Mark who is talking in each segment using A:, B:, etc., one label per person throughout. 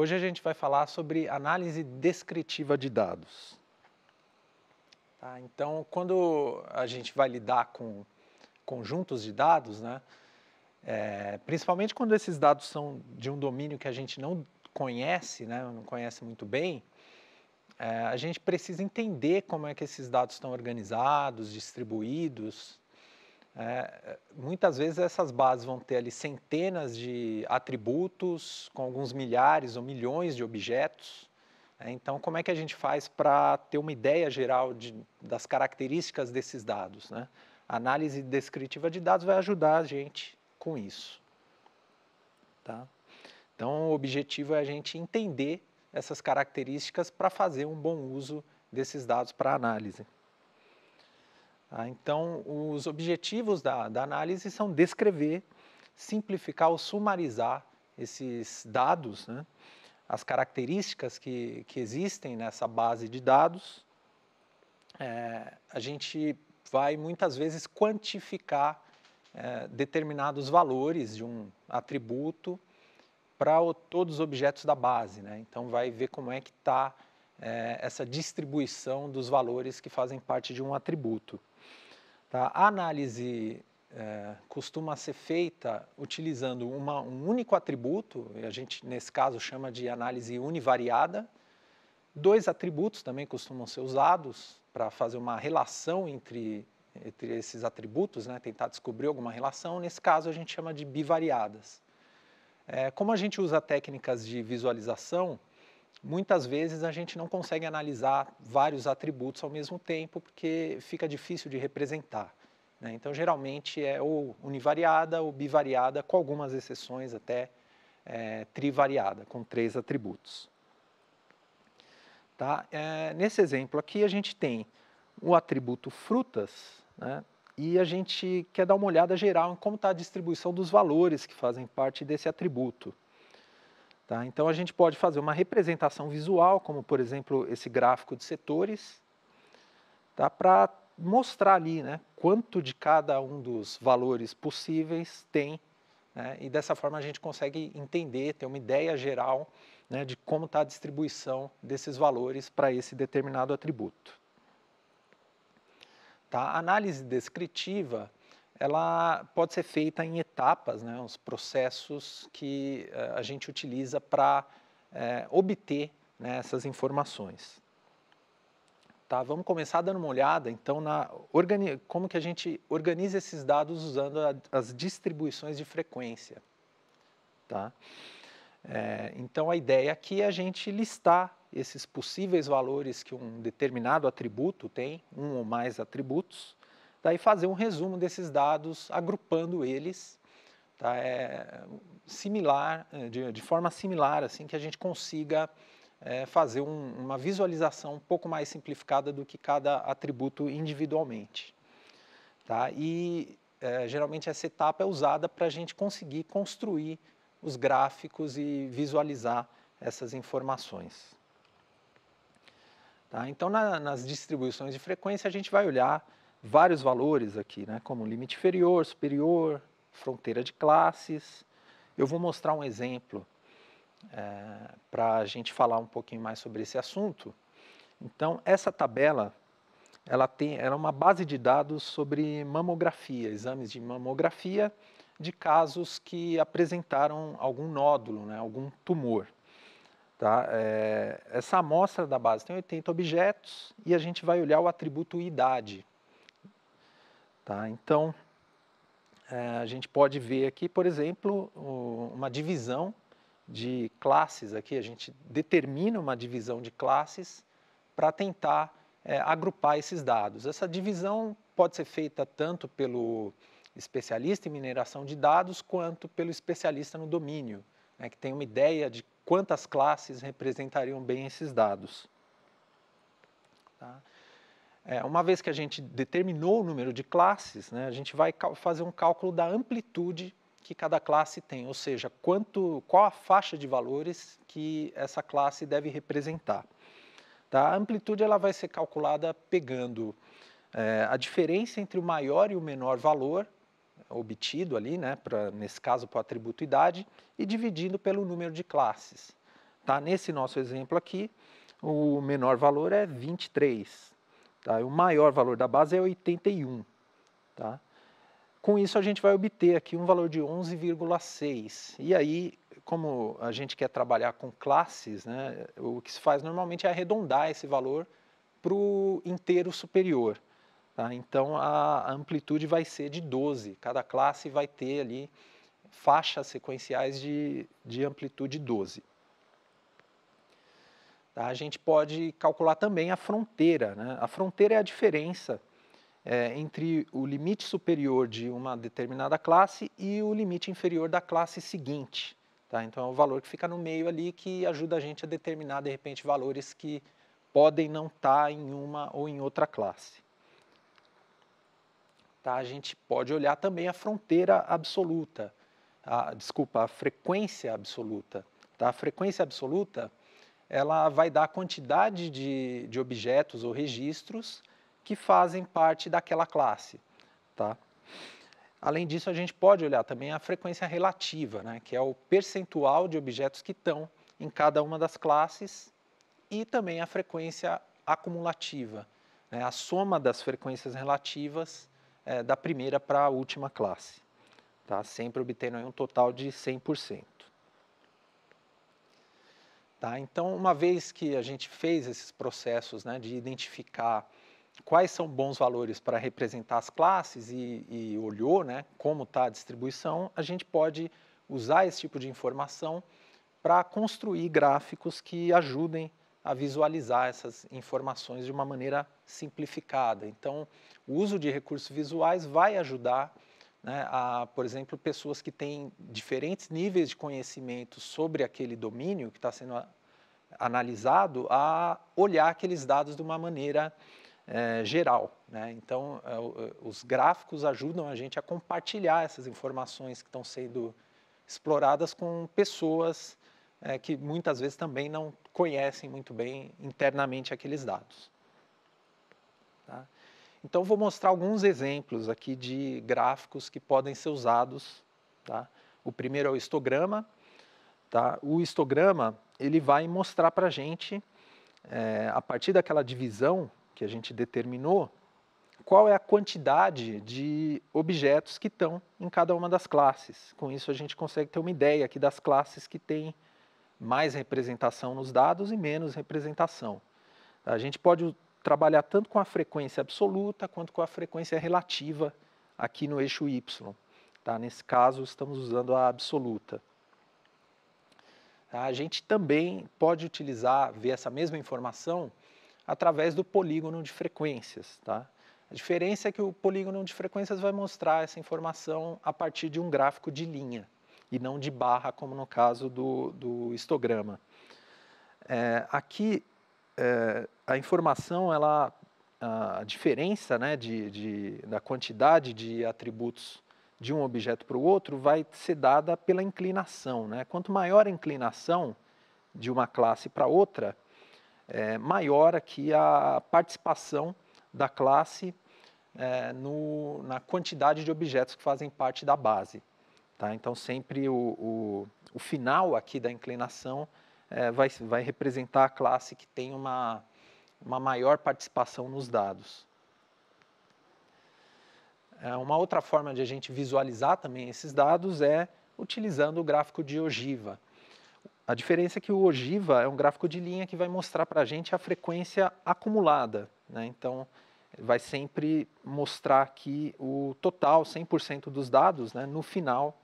A: Hoje a gente vai falar sobre análise descritiva de dados. Tá? Então, quando a gente vai lidar com conjuntos de dados, né, é, principalmente quando esses dados são de um domínio que a gente não conhece, né, não conhece muito bem, é, a gente precisa entender como é que esses dados estão organizados, distribuídos, é, é, muitas vezes essas bases vão ter ali centenas de atributos, com alguns milhares ou milhões de objetos. É, então, como é que a gente faz para ter uma ideia geral de, das características desses dados? Né? A análise descritiva de dados vai ajudar a gente com isso. Tá? Então, o objetivo é a gente entender essas características para fazer um bom uso desses dados para análise. Tá? Então, os objetivos da, da análise são descrever, simplificar ou sumarizar esses dados, né? as características que, que existem nessa base de dados. É, a gente vai muitas vezes quantificar é, determinados valores de um atributo para todos os objetos da base. Né? Então, vai ver como é que está é, essa distribuição dos valores que fazem parte de um atributo. Tá? A análise é, costuma ser feita utilizando uma, um único atributo, e a gente nesse caso chama de análise univariada. Dois atributos também costumam ser usados para fazer uma relação entre, entre esses atributos, né? tentar descobrir alguma relação. Nesse caso, a gente chama de bivariadas. É, como a gente usa técnicas de visualização, muitas vezes a gente não consegue analisar vários atributos ao mesmo tempo, porque fica difícil de representar. Né? Então, geralmente é ou univariada ou bivariada, com algumas exceções até é, trivariada, com três atributos. Tá? É, nesse exemplo aqui, a gente tem o atributo frutas, né? e a gente quer dar uma olhada geral em como está a distribuição dos valores que fazem parte desse atributo. Tá? Então a gente pode fazer uma representação visual, como por exemplo esse gráfico de setores, tá? para mostrar ali né, quanto de cada um dos valores possíveis tem. Né? E dessa forma a gente consegue entender, ter uma ideia geral né, de como está a distribuição desses valores para esse determinado atributo. Tá? A análise descritiva ela pode ser feita em etapas, né, os processos que eh, a gente utiliza para eh, obter né, essas informações. Tá, vamos começar dando uma olhada, então, na como que a gente organiza esses dados usando a, as distribuições de frequência. Tá? É, então, a ideia aqui é a gente listar esses possíveis valores que um determinado atributo tem, um ou mais atributos, daí tá, fazer um resumo desses dados, agrupando eles, tá? é, similar, é, de, de, forma similar, assim, que a gente consiga é, fazer um, uma visualização um pouco mais simplificada do que cada atributo individualmente. Tá? E é, geralmente essa etapa é usada para a gente conseguir construir os gráficos e visualizar essas informações. Tá? Então, na, nas distribuições de frequência, a gente vai olhar vários valores aqui, né, como limite inferior, superior, fronteira de classes. Eu vou mostrar um exemplo é, para a gente falar um pouquinho mais sobre esse assunto. Então, essa tabela ela tem ela é uma base de dados sobre mamografia, exames de mamografia de casos que apresentaram algum nódulo, né, algum tumor. Tá? É, essa amostra da base tem 80 objetos e a gente vai olhar o atributo idade. Tá? Então, é, a gente pode ver aqui, por exemplo, uma divisão de classes aqui, a gente determina uma divisão de classes para tentar é, agrupar esses dados. Essa divisão pode ser feita tanto pelo especialista em mineração de dados quanto pelo especialista no domínio, né, que tem uma ideia de quantas classes representariam bem esses dados. Tá? É, uma vez que a gente determinou o número de classes, né, a gente vai fazer um cálculo da amplitude que cada classe tem, ou seja, quanto, qual a faixa de valores que essa classe deve representar. Tá? A amplitude ela vai ser calculada pegando é, a diferença entre o maior e o menor valor obtido ali, né, pra, nesse caso para o atributo idade, e dividindo pelo número de classes. Tá? Nesse nosso exemplo aqui, o menor valor é 23. Tá? O maior valor da base é 81. Tá? Com isso, a gente vai obter aqui um valor de 11,6. E aí, como a gente quer trabalhar com classes, né, o que se faz normalmente é arredondar esse valor para o inteiro superior. Tá? Então, a amplitude vai ser de 12. Cada classe vai ter ali faixas sequenciais de, de amplitude 12. Tá? A gente pode calcular também a fronteira. Né? A fronteira é a diferença é, entre o limite superior de uma determinada classe e o limite inferior da classe seguinte. Tá? Então, é o valor que fica no meio ali que ajuda a gente a determinar, de repente, valores que podem não estar tá em uma ou em outra classe. Tá? A gente pode olhar também a fronteira absoluta, a, desculpa, a frequência absoluta. Tá? A frequência absoluta ela vai dar a quantidade de, de objetos ou registros que fazem parte daquela classe. Tá? Além disso, a gente pode olhar também a frequência relativa, né, que é o percentual de objetos que estão em cada uma das classes, e também a frequência acumulativa, né, a soma das frequências relativas é, da primeira para a última classe, tá, sempre obtendo um total de 100%. Tá? Então, uma vez que a gente fez esses processos né, de identificar quais são bons valores para representar as classes e, e olhou né, como está a distribuição, a gente pode usar esse tipo de informação para construir gráficos que ajudem a visualizar essas informações de uma maneira simplificada. Então, o uso de recursos visuais vai ajudar né, a, por exemplo, pessoas que têm diferentes níveis de conhecimento sobre aquele domínio que está sendo a, analisado, a olhar aqueles dados de uma maneira é, geral. Né? Então, é, é, os gráficos ajudam a gente a compartilhar essas informações que estão sendo exploradas com pessoas é, que muitas vezes também não conhecem muito bem internamente aqueles dados. Tá? Então, vou mostrar alguns exemplos aqui de gráficos que podem ser usados. Tá? O primeiro é o histograma. Tá? O histograma ele vai mostrar para a gente, é, a partir daquela divisão que a gente determinou, qual é a quantidade de objetos que estão em cada uma das classes. Com isso, a gente consegue ter uma ideia aqui das classes que têm mais representação nos dados e menos representação. A gente pode trabalhar tanto com a frequência absoluta quanto com a frequência relativa aqui no eixo Y. Tá? Nesse caso, estamos usando a absoluta. A gente também pode utilizar, ver essa mesma informação através do polígono de frequências. Tá? A diferença é que o polígono de frequências vai mostrar essa informação a partir de um gráfico de linha e não de barra, como no caso do, do histograma. É, aqui é, a informação, ela, a diferença né, de, de, da quantidade de atributos de um objeto para o outro vai ser dada pela inclinação. Né? Quanto maior a inclinação de uma classe para outra, é, maior aqui a participação da classe é, no, na quantidade de objetos que fazem parte da base. Tá? Então, sempre o, o, o final aqui da inclinação é, vai, vai representar a classe que tem uma, uma maior participação nos dados. É, uma outra forma de a gente visualizar também esses dados é utilizando o gráfico de ogiva. A diferença é que o ogiva é um gráfico de linha que vai mostrar para a gente a frequência acumulada. Né? Então, vai sempre mostrar aqui o total, 100% dos dados, né? no final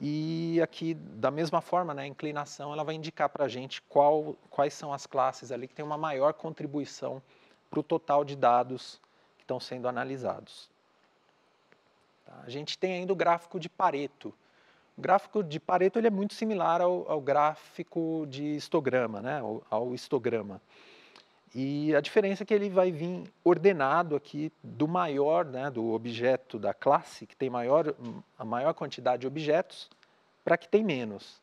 A: e aqui, da mesma forma, né, a inclinação ela vai indicar para a gente qual, quais são as classes ali que tem uma maior contribuição para o total de dados que estão sendo analisados. Tá? A gente tem ainda o gráfico de Pareto. O gráfico de Pareto ele é muito similar ao, ao gráfico de histograma, né, ao, ao histograma. E a diferença é que ele vai vir ordenado aqui do maior, né, do objeto da classe, que tem maior, a maior quantidade de objetos, para que tem menos.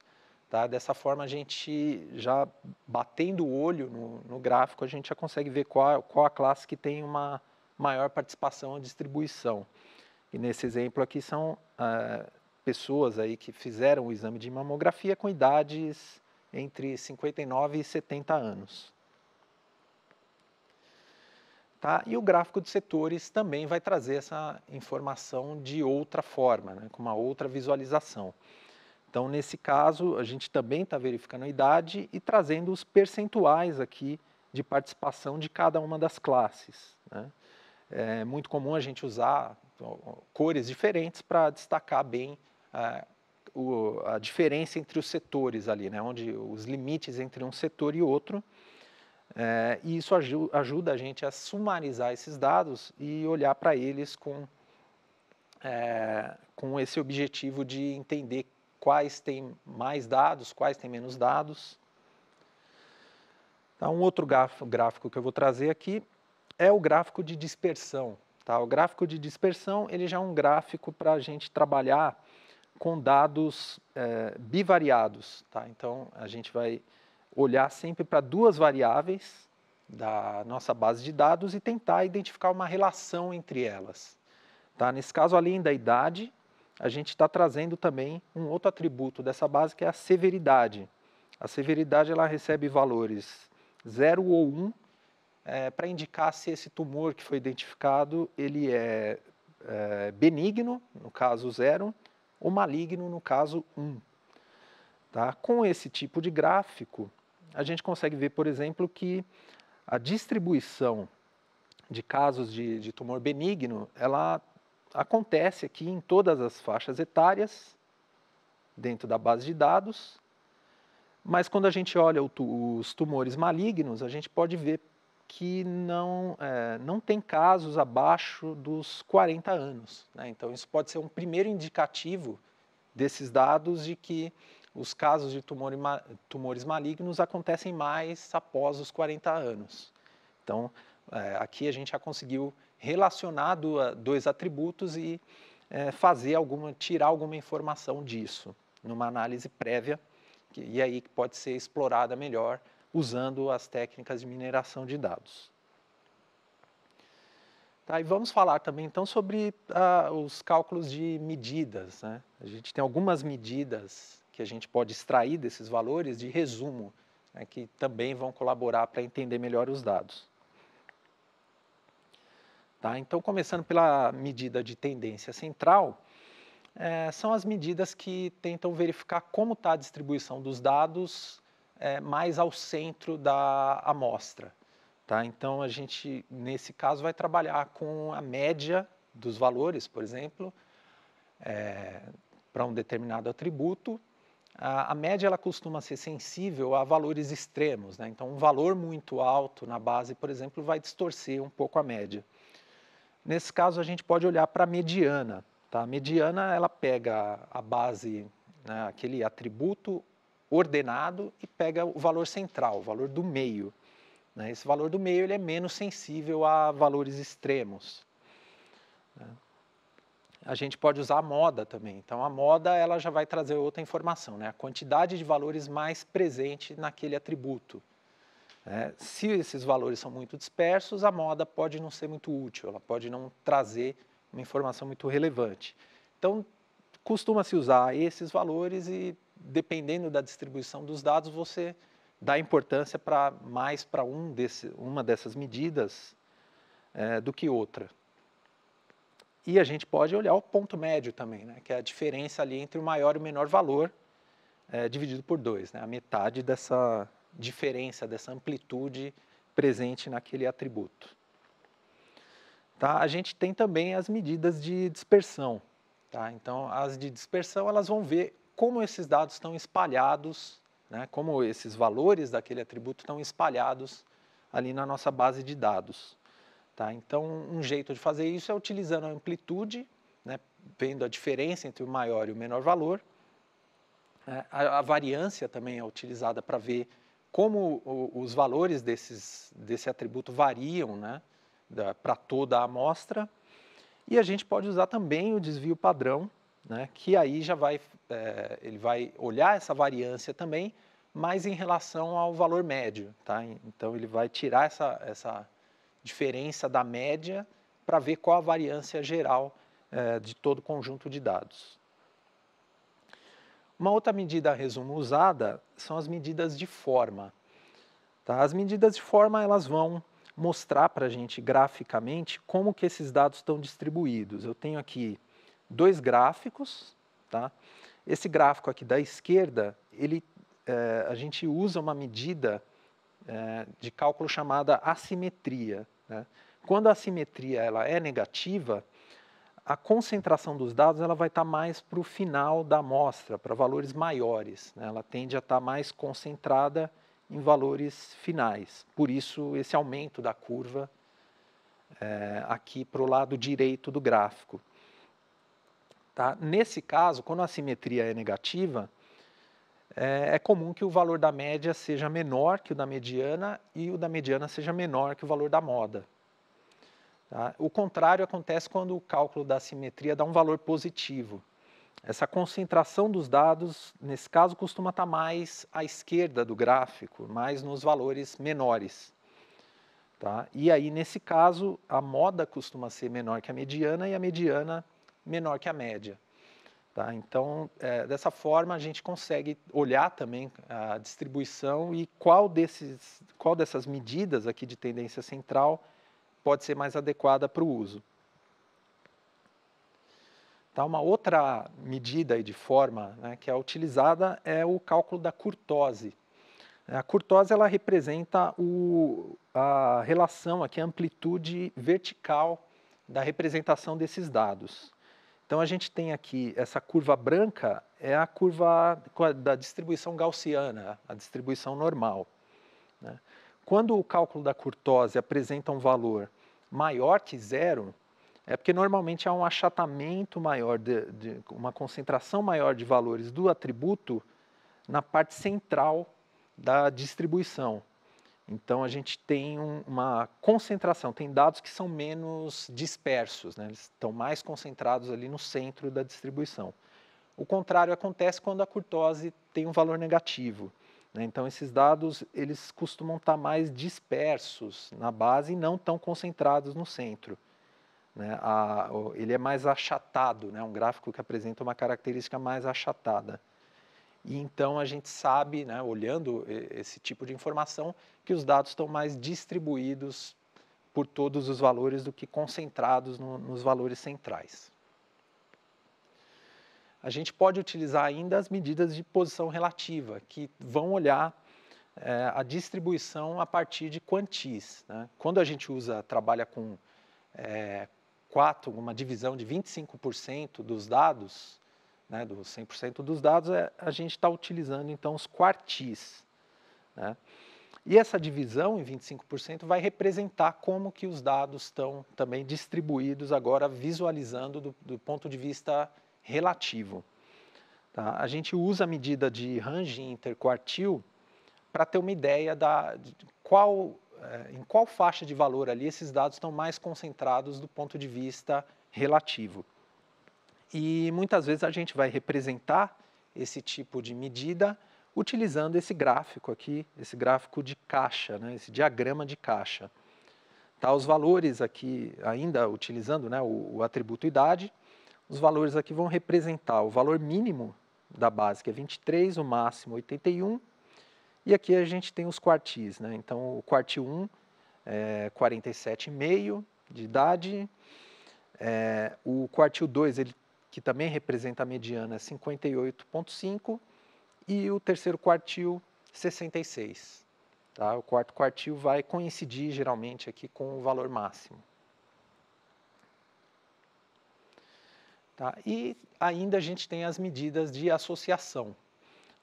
A: Tá? Dessa forma, a gente já batendo o olho no, no, gráfico, a gente já consegue ver qual, qual a classe que tem uma maior participação ou distribuição. E nesse exemplo aqui são ah, pessoas aí que fizeram o exame de mamografia com idades entre 59 e 70 anos. Tá? E o gráfico de setores também vai trazer essa informação de outra forma, né? com uma outra visualização. Então, nesse caso, a gente também está verificando a idade e trazendo os percentuais aqui de participação de cada uma das classes. Né? É muito comum a gente usar cores diferentes para destacar bem a diferença entre os setores ali, né? onde os limites entre um setor e outro é, e isso aju ajuda a gente a sumarizar esses dados e olhar para eles com, é, com esse objetivo de entender quais têm mais dados, quais têm menos dados. Tá, um outro gráfico que eu vou trazer aqui é o gráfico de dispersão. Tá? O gráfico de dispersão ele já é um gráfico para a gente trabalhar com dados é, bivariados. Tá? Então, a gente vai olhar sempre para duas variáveis da nossa base de dados e tentar identificar uma relação entre elas. Tá? Nesse caso, além da idade, a gente está trazendo também um outro atributo dessa base, que é a severidade. A severidade ela recebe valores 0 ou 1 um, é, para indicar se esse tumor que foi identificado ele é, é benigno, no caso 0, ou maligno, no caso 1. Um, tá? Com esse tipo de gráfico, a gente consegue ver, por exemplo, que a distribuição de casos de, de tumor benigno, ela acontece aqui em todas as faixas etárias, dentro da base de dados, mas quando a gente olha os tumores malignos, a gente pode ver que não, é, não tem casos abaixo dos 40 anos. Né? Então, isso pode ser um primeiro indicativo desses dados de que os casos de tumor, tumores malignos acontecem mais após os 40 anos. Então, é, aqui a gente já conseguiu relacionar do, dois atributos e é, fazer alguma, tirar alguma informação disso numa análise prévia que, e aí pode ser explorada melhor usando as técnicas de mineração de dados. Tá, e vamos falar também então sobre ah, os cálculos de medidas. Né? A gente tem algumas medidas que a gente pode extrair desses valores de resumo, né, que também vão colaborar para entender melhor os dados. Tá? Então, começando pela medida de tendência central, é, são as medidas que tentam verificar como está a distribuição dos dados é, mais ao centro da amostra. Tá? Então, a gente, nesse caso, vai trabalhar com a média dos valores, por exemplo, é, para um determinado atributo, a média ela costuma ser sensível a valores extremos, né? então um valor muito alto na base, por exemplo, vai distorcer um pouco a média. Nesse caso a gente pode olhar para a mediana, tá? A mediana ela pega a base, né, aquele atributo ordenado e pega o valor central, o valor do meio. Né? Esse valor do meio ele é menos sensível a valores extremos. Né? a gente pode usar a moda também. Então, a moda ela já vai trazer outra informação, né? a quantidade de valores mais presente naquele atributo. Né? Se esses valores são muito dispersos, a moda pode não ser muito útil, ela pode não trazer uma informação muito relevante. Então, costuma-se usar esses valores e, dependendo da distribuição dos dados, você dá importância para mais para um desse, uma dessas medidas é, do que outra. E a gente pode olhar o ponto médio também, né, que é a diferença ali entre o maior e o menor valor é, dividido por dois, né, a metade dessa diferença, dessa amplitude presente naquele atributo. Tá? A gente tem também as medidas de dispersão. Tá? Então, as de dispersão elas vão ver como esses dados estão espalhados, né, como esses valores daquele atributo estão espalhados ali na nossa base de dados. Tá? Então, um jeito de fazer isso é utilizando a amplitude, né, vendo a diferença entre o maior e o menor valor. É, a, a variância também é utilizada para ver como o, os valores desses, desse atributo variam né, para toda a amostra. E a gente pode usar também o desvio padrão, né, que aí já vai, é, ele vai olhar essa variância também, mas em relação ao valor médio. Tá? Então, ele vai tirar essa, essa diferença da média para ver qual a variância geral é, de todo o conjunto de dados. Uma outra medida resumo usada são as medidas de forma. Tá? As medidas de forma elas vão mostrar para a gente graficamente como que esses dados estão distribuídos. Eu tenho aqui dois gráficos. Tá? Esse gráfico aqui da esquerda, ele, é, a gente usa uma medida é, de cálculo chamada assimetria. Né? Quando a assimetria ela é negativa, a concentração dos dados ela vai estar tá mais para o final da amostra, para valores maiores. Né? Ela tende a estar tá mais concentrada em valores finais. Por isso, esse aumento da curva é, aqui para o lado direito do gráfico. Tá? Nesse caso, quando a simetria é negativa, é, é, comum que o valor da média seja menor que o da mediana e o da mediana seja menor que o valor da moda. Tá? O contrário acontece quando o cálculo da simetria dá um valor positivo. Essa concentração dos dados, nesse caso, costuma estar tá mais à esquerda do gráfico, mais nos valores menores. Tá? E aí, nesse caso, a moda costuma ser menor que a mediana e a mediana menor que a média. Tá? Então, é, dessa forma, a gente consegue olhar também a distribuição e qual, desses, qual dessas medidas aqui de tendência central pode ser mais adequada para o uso. Tá? Uma outra medida de forma né, que é utilizada é o cálculo da curtose. A curtose ela representa o, a relação aqui, a amplitude vertical da representação desses dados. Então a gente tem aqui essa curva branca é a curva da distribuição gaussiana, a distribuição normal. Né? Quando o cálculo da curtose apresenta um valor maior que zero, é porque normalmente há um achatamento maior, de, de, uma concentração maior de valores do atributo na parte central da distribuição. Então a gente tem um, uma concentração, tem dados que são menos dispersos, né? eles estão mais concentrados ali no centro da distribuição. O contrário acontece quando a curtose tem um valor negativo. Né? Então esses dados eles costumam estar mais dispersos na base e não tão concentrados no centro. Né? A, ele é mais achatado, é um gráfico que apresenta uma característica mais achatada. E então a gente sabe, né, olhando esse tipo de informação, que os dados estão mais distribuídos por todos os valores do que concentrados no, nos valores centrais. A gente pode utilizar ainda as medidas de posição relativa, que vão olhar é, a distribuição a partir de quantis. Né? Quando a gente usa, trabalha com é, quatro, uma divisão de 25% dos dados, né, do 100% dos dados, é, a gente está utilizando então os quartis. Né? E essa divisão em 25% vai representar como que os dados estão também distribuídos agora, visualizando do, do ponto de vista relativo. Tá? A gente usa a medida de range interquartil para ter uma ideia da, de qual, é, em qual faixa de valor ali esses dados estão mais concentrados do ponto de vista relativo. E muitas vezes a gente vai representar esse tipo de medida utilizando esse gráfico aqui, esse gráfico de caixa, né, esse diagrama de caixa. Tá, os valores aqui, ainda utilizando né, o, o atributo idade, os valores aqui vão representar o valor mínimo da base, que é 23, o máximo 81, e aqui a gente tem os quartis. Né? Então, o quartil 1 é 47,5 de idade, é, o quartil 2 ele que também representa a mediana 58,5 e o terceiro quartil 66. Tá? O quarto quartil vai coincidir geralmente aqui com o valor máximo. Tá? E ainda a gente tem as medidas de associação.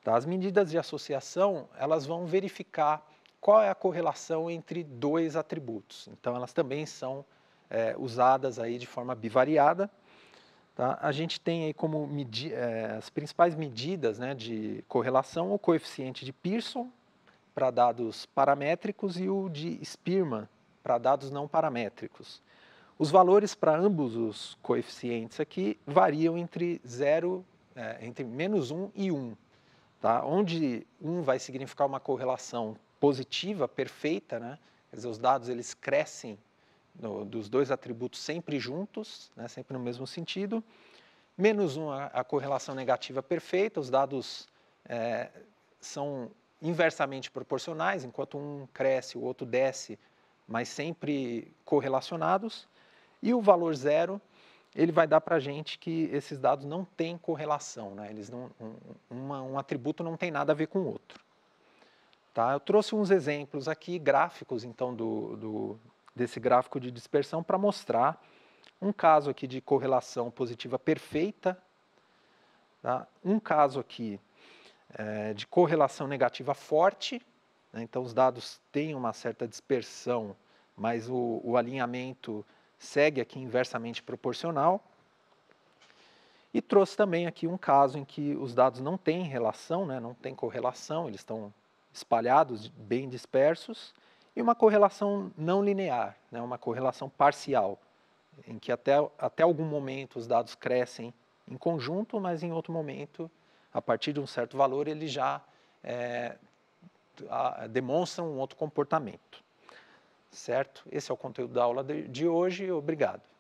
A: Tá? As medidas de associação elas vão verificar qual é a correlação entre dois atributos. Então elas também são é, usadas aí de forma bivariada Tá? A gente tem aí como é, as principais medidas né, de correlação o coeficiente de Pearson para dados paramétricos e o de Spearman para dados não paramétricos. Os valores para ambos os coeficientes aqui variam entre 0, é, entre menos 1 um e 1, um, tá? onde 1 um vai significar uma correlação positiva, perfeita, né? Quer dizer, os dados eles crescem no, dos dois atributos sempre juntos, né, sempre no mesmo sentido. Menos 1 um, a, a, correlação negativa perfeita, os dados é, são inversamente proporcionais, enquanto um cresce, o outro desce, mas sempre correlacionados. E o valor zero, ele vai dar para a gente que esses dados não têm correlação, né? Eles não, um, uma, um atributo não tem nada a ver com o outro. Tá? Eu trouxe uns exemplos aqui, gráficos, então, do, do, desse gráfico de dispersão para mostrar um caso aqui de correlação positiva perfeita, tá? um caso aqui é, de correlação negativa forte, né? então os dados têm uma certa dispersão, mas o, o alinhamento segue aqui inversamente proporcional. E trouxe também aqui um caso em que os dados não têm relação, né, não têm correlação, eles estão espalhados, bem dispersos, uma correlação não linear, né, uma correlação parcial, em que até, até algum momento os dados crescem em conjunto, mas em outro momento, a partir de um certo valor, eles já é, a, demonstram um outro comportamento. Certo? Esse é o conteúdo da aula de, de hoje. Obrigado.